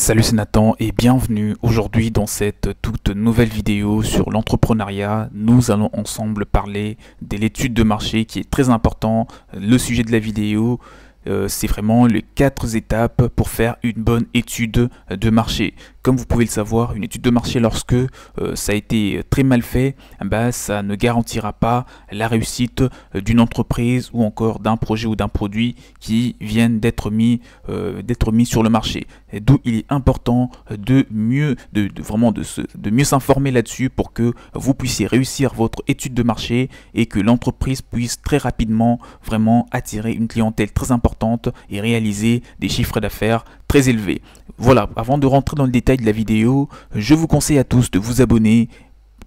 Salut c'est Nathan et bienvenue aujourd'hui dans cette toute nouvelle vidéo sur l'entrepreneuriat. Nous allons ensemble parler de l'étude de marché qui est très important. Le sujet de la vidéo, euh, c'est vraiment les quatre étapes pour faire une bonne étude de marché. Comme vous pouvez le savoir, une étude de marché lorsque euh, ça a été très mal fait, bah, ça ne garantira pas la réussite euh, d'une entreprise ou encore d'un projet ou d'un produit qui viennent d'être mis, euh, mis sur le marché. D'où il est important de mieux, de vraiment de, se, de mieux s'informer là-dessus pour que vous puissiez réussir votre étude de marché et que l'entreprise puisse très rapidement vraiment attirer une clientèle très importante et réaliser des chiffres d'affaires très élevés. Voilà, avant de rentrer dans le détail de la vidéo, je vous conseille à tous de vous abonner.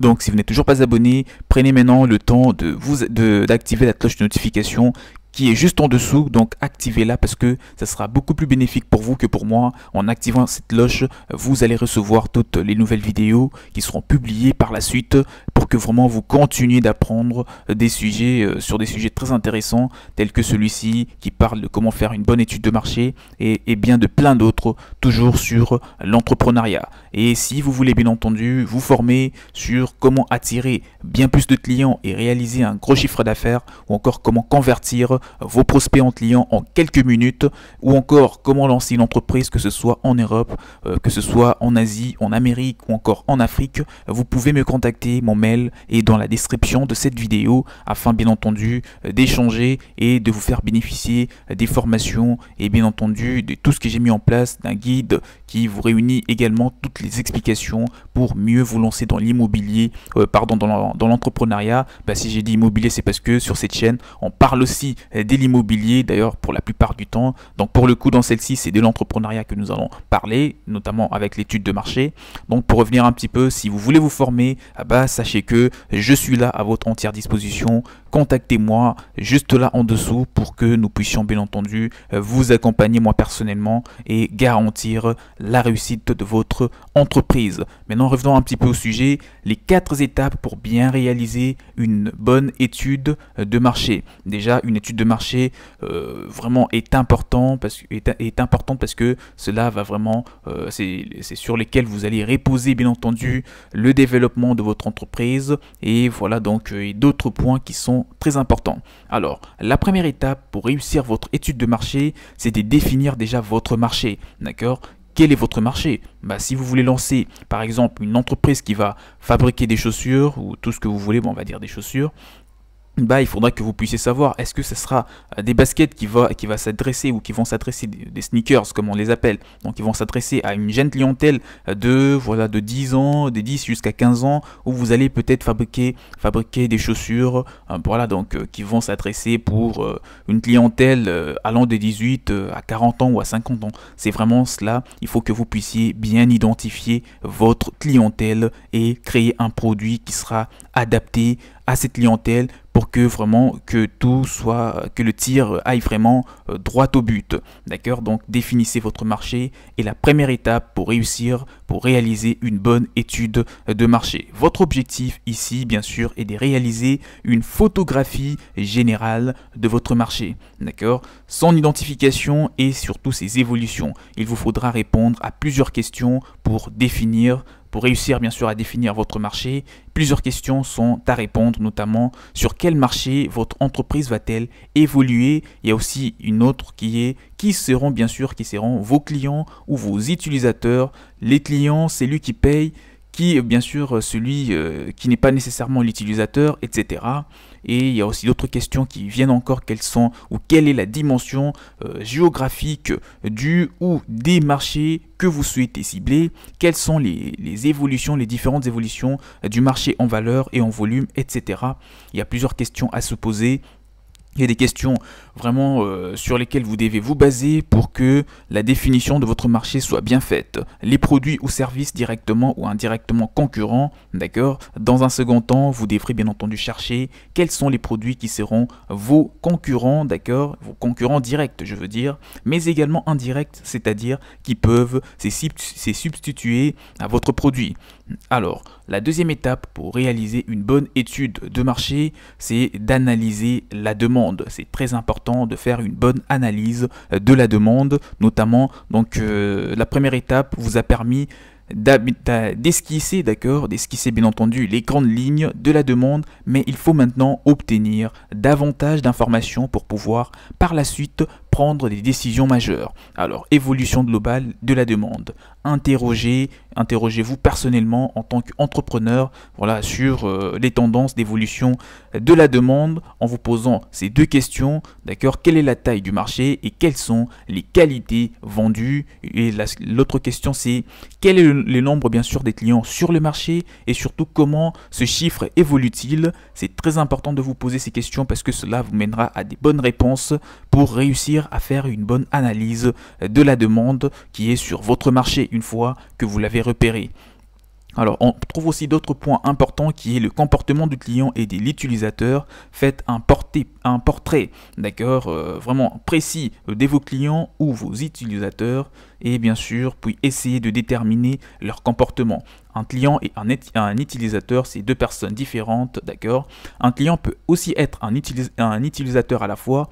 Donc si vous n'êtes toujours pas abonné, prenez maintenant le temps d'activer la cloche de notification qui est juste en dessous. Donc activez-la parce que ça sera beaucoup plus bénéfique pour vous que pour moi. En activant cette cloche, vous allez recevoir toutes les nouvelles vidéos qui seront publiées par la suite pour que vraiment vous continuez d'apprendre des sujets euh, sur des sujets très intéressants tels que celui-ci qui parle de comment faire une bonne étude de marché et, et bien de plein d'autres toujours sur l'entrepreneuriat. Et si vous voulez bien entendu vous former sur comment attirer bien plus de clients et réaliser un gros chiffre d'affaires ou encore comment convertir vos prospects en clients en quelques minutes ou encore comment lancer une entreprise que ce soit en Europe, euh, que ce soit en Asie, en Amérique ou encore en Afrique, vous pouvez me contacter, mon mail est dans la description de cette vidéo afin bien entendu euh, d'échanger et de vous faire bénéficier des formations et bien entendu de tout ce que j'ai mis en place d'un guide qui vous réunit également toutes les explications pour mieux vous lancer dans l'immobilier, euh, pardon, dans l'entrepreneuriat. Bah, si j'ai dit immobilier, c'est parce que sur cette chaîne, on parle aussi euh, de l'immobilier, d'ailleurs pour la plupart du temps. Donc pour le coup, dans celle-ci, c'est de l'entrepreneuriat que nous allons parler, notamment avec l'étude de marché. Donc pour revenir un petit peu, si vous voulez vous former, ah bah, sachez que je suis là à votre entière disposition contactez-moi juste là en dessous pour que nous puissions bien entendu euh, vous accompagner moi personnellement et garantir la réussite de votre entreprise. Maintenant revenons un petit peu au sujet, les quatre étapes pour bien réaliser une bonne étude euh, de marché. Déjà une étude de marché euh, vraiment est, important parce, est importante parce que cela va vraiment, c'est sur lesquels vous allez reposer bien entendu le développement de votre entreprise et voilà donc d'autres points qui sont très important. Alors, la première étape pour réussir votre étude de marché, c'est de définir déjà votre marché, d'accord quel est votre marché bah, Si vous voulez lancer, par exemple, une entreprise qui va fabriquer des chaussures ou tout ce que vous voulez, bon, on va dire des chaussures, bah, il faudra que vous puissiez savoir est-ce que ce sera euh, des baskets qui, va, qui va s'adresser ou qui vont s'adresser des sneakers comme on les appelle donc ils vont s'adresser à une jeune clientèle euh, de voilà de 10 ans des 10 jusqu'à 15 ans où vous allez peut-être fabriquer fabriquer des chaussures euh, voilà donc qui vont s'adresser pour une clientèle allant des 18 à 40 ans ou à 50 ans c'est vraiment cela il faut que vous puissiez bien identifier votre clientèle et créer un produit qui sera adapté à cette clientèle pour que vraiment que tout soit que le tir aille vraiment euh, droit au but. D'accord Donc définissez votre marché et la première étape pour réussir réaliser une bonne étude de marché. Votre objectif ici, bien sûr, est de réaliser une photographie générale de votre marché, d'accord Son identification et surtout ses évolutions. Il vous faudra répondre à plusieurs questions pour définir pour réussir bien sûr à définir votre marché, plusieurs questions sont à répondre, notamment sur quel marché votre entreprise va-t-elle évoluer. Il ya aussi une autre qui est qui seront bien sûr qui seront vos clients ou vos utilisateurs. Les clients, c'est lui qui paye, qui bien sûr celui euh, qui n'est pas nécessairement l'utilisateur, etc. Et il y a aussi d'autres questions qui viennent encore, quelles sont ou quelle est la dimension euh, géographique du ou des marchés que vous souhaitez cibler, quelles sont les, les évolutions, les différentes évolutions du marché en valeur et en volume, etc. Il y a plusieurs questions à se poser il y a des questions vraiment euh, sur lesquelles vous devez vous baser pour que la définition de votre marché soit bien faite. Les produits ou services directement ou indirectement concurrents, d'accord Dans un second temps, vous devrez bien entendu chercher quels sont les produits qui seront vos concurrents, d'accord Vos concurrents directs, je veux dire, mais également indirects, c'est-à-dire qui peuvent se substituer à votre produit. Alors, la deuxième étape pour réaliser une bonne étude de marché, c'est d'analyser la demande. C'est très important de faire une bonne analyse de la demande, notamment donc euh, la première étape vous a permis d'esquisser, d'accord, d'esquisser bien entendu les grandes lignes de la demande, mais il faut maintenant obtenir davantage d'informations pour pouvoir par la suite prendre des décisions majeures. Alors, évolution globale de la demande. Interrogez, interrogez-vous personnellement en tant qu'entrepreneur voilà, sur euh, les tendances d'évolution de la demande en vous posant ces deux questions. D'accord Quelle est la taille du marché et quelles sont les qualités vendues Et l'autre question, c'est quel est le nombre, bien sûr, des clients sur le marché et surtout comment ce chiffre évolue-t-il C'est très important de vous poser ces questions parce que cela vous mènera à des bonnes réponses pour réussir à faire une bonne analyse de la demande qui est sur votre marché une fois que vous l'avez repéré. Alors, on trouve aussi d'autres points importants qui est le comportement du client et de l'utilisateur. Faites un, porté, un portrait, d'accord, euh, vraiment précis euh, de vos clients ou vos utilisateurs et bien sûr, puis essayez de déterminer leur comportement. Un client et un, un utilisateur, c'est deux personnes différentes, d'accord Un client peut aussi être un, un utilisateur à la fois,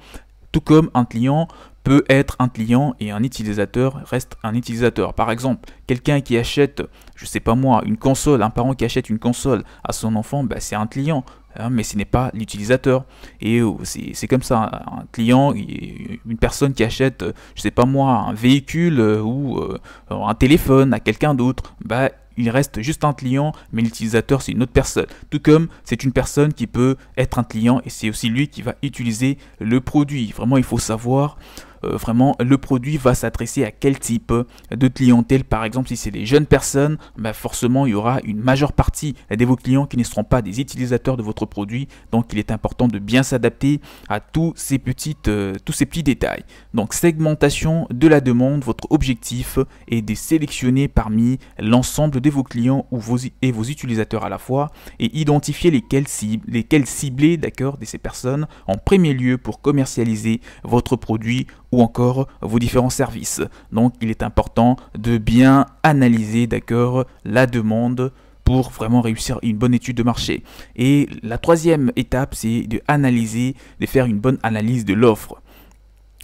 tout comme un client peut être un client et un utilisateur reste un utilisateur. Par exemple, quelqu'un qui achète, je sais pas moi, une console, un parent qui achète une console à son enfant, bah, c'est un client, hein, mais ce n'est pas l'utilisateur. Et euh, c'est comme ça, un client, une personne qui achète, je sais pas moi, un véhicule euh, ou euh, un téléphone à quelqu'un d'autre, bah, il reste juste un client, mais l'utilisateur c'est une autre personne. Tout comme c'est une personne qui peut être un client et c'est aussi lui qui va utiliser le produit. Vraiment, il faut savoir euh, vraiment le produit va s'adresser à quel type de clientèle. Par exemple, si c'est des jeunes personnes, bah, forcément il y aura une majeure partie de vos clients qui ne seront pas des utilisateurs de votre produit. Donc il est important de bien s'adapter à tous ces, petites, euh, tous ces petits détails. Donc segmentation de la demande, votre objectif est de sélectionner parmi l'ensemble de vos clients ou vos, et vos utilisateurs à la fois et identifier lesquels, cibles, lesquels cibler d'accord, de ces personnes en premier lieu pour commercialiser votre produit ou encore vos différents services. Donc il est important de bien analyser d'accord la demande pour vraiment réussir une bonne étude de marché. Et la troisième étape, c'est de analyser, de faire une bonne analyse de l'offre.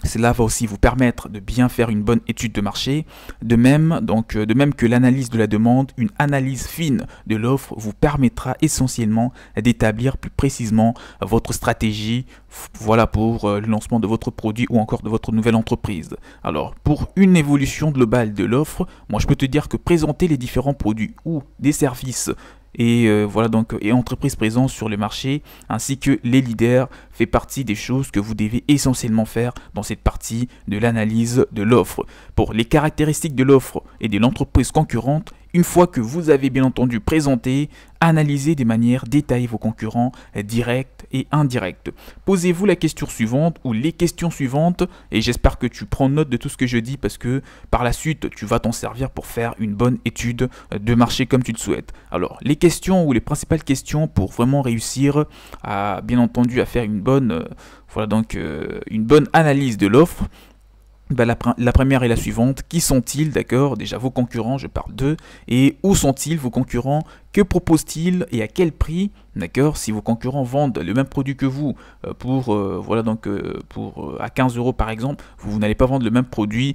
Cela va aussi vous permettre de bien faire une bonne étude de marché. De même, donc, euh, de même que l'analyse de la demande, une analyse fine de l'offre vous permettra essentiellement d'établir plus précisément votre stratégie voilà pour euh, le lancement de votre produit ou encore de votre nouvelle entreprise. Alors, pour une évolution globale de l'offre, moi je peux te dire que présenter les différents produits ou des services et euh, voilà donc et entreprises présentes sur le marché ainsi que les leaders fait partie des choses que vous devez essentiellement faire dans cette partie de l'analyse de l'offre. Pour les caractéristiques de l'offre et de l'entreprise concurrente, une fois que vous avez bien entendu présenté, analysez des manières détaillée vos concurrents euh, directs et indirects. Posez-vous la question suivante ou les questions suivantes et j'espère que tu prends note de tout ce que je dis parce que par la suite tu vas t'en servir pour faire une bonne étude euh, de marché comme tu le souhaites. Alors les questions ou les principales questions pour vraiment réussir à bien entendu à faire une euh, voilà donc euh, une bonne analyse de l'offre. Bah, la, la, première et la suivante. Qui sont-ils, d'accord Déjà, vos concurrents, je parle d'eux. Et où sont-ils, vos concurrents que propose-t-il et à quel prix D'accord Si vos concurrents vendent le même produit que vous euh, pour, euh, voilà, donc, euh, pour à 15 euros par exemple, vous, n'allez pas vendre le même produit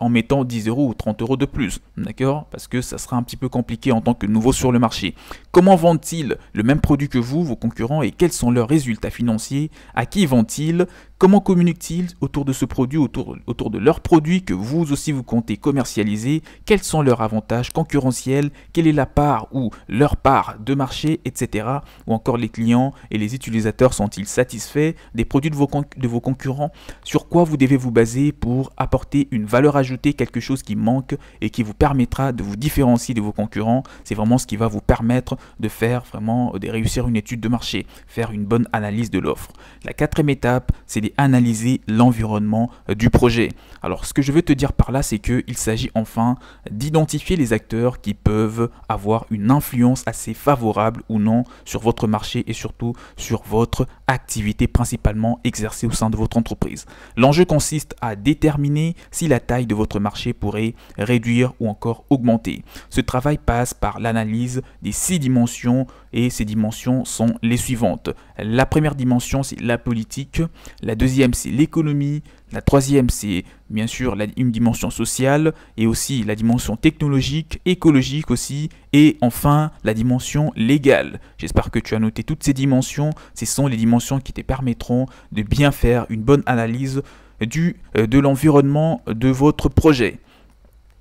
en mettant 10 euros ou 30 euros de plus. D'accord Parce que ça sera un petit peu compliqué en tant que nouveau sur le marché. Comment vendent-ils le même produit que vous, vos concurrents, et quels sont leurs résultats financiers À qui vendent-ils Comment communiquent-ils autour de ce produit, autour, autour de leurs produits que vous aussi vous comptez commercialiser Quels sont leurs avantages concurrentiels Quelle est la part ou leur part de marché, etc. Ou encore les clients et les utilisateurs sont-ils satisfaits des produits de vos, de vos concurrents Sur quoi vous devez vous baser pour apporter une valeur ajoutée, quelque chose qui manque et qui vous permettra de vous différencier de vos concurrents C'est vraiment ce qui va vous permettre de faire vraiment, euh, de réussir une étude de marché, faire une bonne analyse de l'offre. La quatrième étape, c'est d'analyser l'environnement euh, du projet. Alors ce que je veux te dire par là, c'est qu'il s'agit enfin d'identifier les acteurs qui peuvent avoir une influence assez favorable ou non sur votre marché et surtout sur votre activité principalement exercée au sein de votre entreprise. L'enjeu consiste à déterminer si la taille de votre marché pourrait réduire ou encore augmenter. Ce travail passe par l'analyse des six dimensions et ces dimensions sont les suivantes. La première dimension, c'est la politique. La deuxième, c'est l'économie. La troisième, c'est bien sûr une dimension sociale et aussi la dimension technologique, écologique aussi, et enfin la dimension légale. J'espère que tu as noté toutes ces dimensions. Ce sont les dimensions qui te permettront de bien faire une bonne analyse euh, de l'environnement de votre projet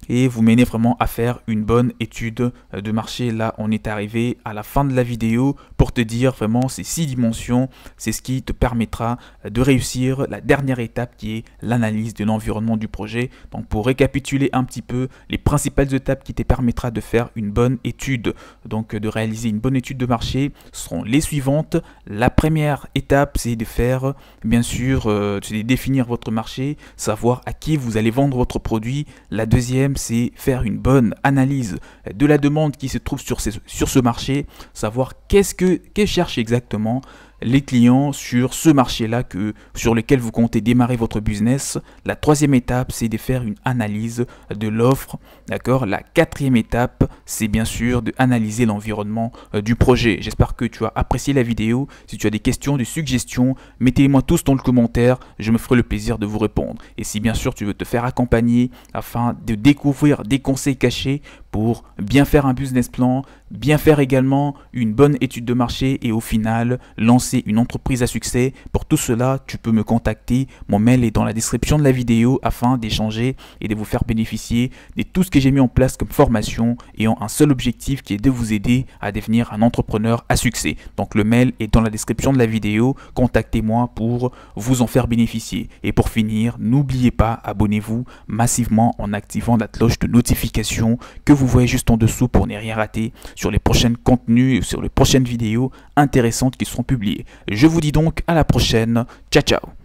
et vous menez vraiment à faire une bonne étude euh, de marché. Là, on est arrivé à la fin de la vidéo pour te dire vraiment ces six dimensions, c'est ce qui te permettra euh, de réussir la dernière étape qui est l'analyse de l'environnement du projet. Donc pour récapituler un petit peu les principales étapes qui te permettra de faire une bonne étude, donc euh, de réaliser une bonne étude de marché seront les suivantes. La première étape, c'est de faire bien sûr, c'est de définir votre marché, savoir à qui vous allez vendre votre produit. La deuxième c'est faire une bonne analyse de la demande qui se trouve sur, sur ce marché, savoir qu'est-ce que cherche exactement les clients sur ce marché-là que sur lequel vous comptez démarrer votre business. La troisième étape, c'est de faire une analyse de l'offre, d'accord La quatrième étape, c'est bien sûr d'analyser l'environnement euh, du projet. J'espère que tu as apprécié la vidéo. Si tu as des questions, des suggestions, mettez-moi tous dans le commentaire. Je me ferai le plaisir de vous répondre. Et si bien sûr tu veux te faire accompagner afin de découvrir des conseils cachés bien faire un business plan, bien faire également une bonne étude de marché et au final lancer une entreprise à succès. Pour tout cela, tu peux me contacter. Mon mail est dans la description de la vidéo afin d'échanger et de vous faire bénéficier de tout ce que j'ai mis en place comme formation ayant un seul objectif qui est de vous aider à devenir un entrepreneur à succès. Donc le mail est dans la description de la vidéo. Contactez-moi pour vous en faire bénéficier. Et pour finir, n'oubliez pas, abonnez-vous massivement en activant la cloche de notification que vous vous voyez juste en dessous pour ne rien rater sur les prochains contenus, sur les prochaines vidéos intéressantes qui seront publiées. Je vous dis donc à la prochaine. Ciao, ciao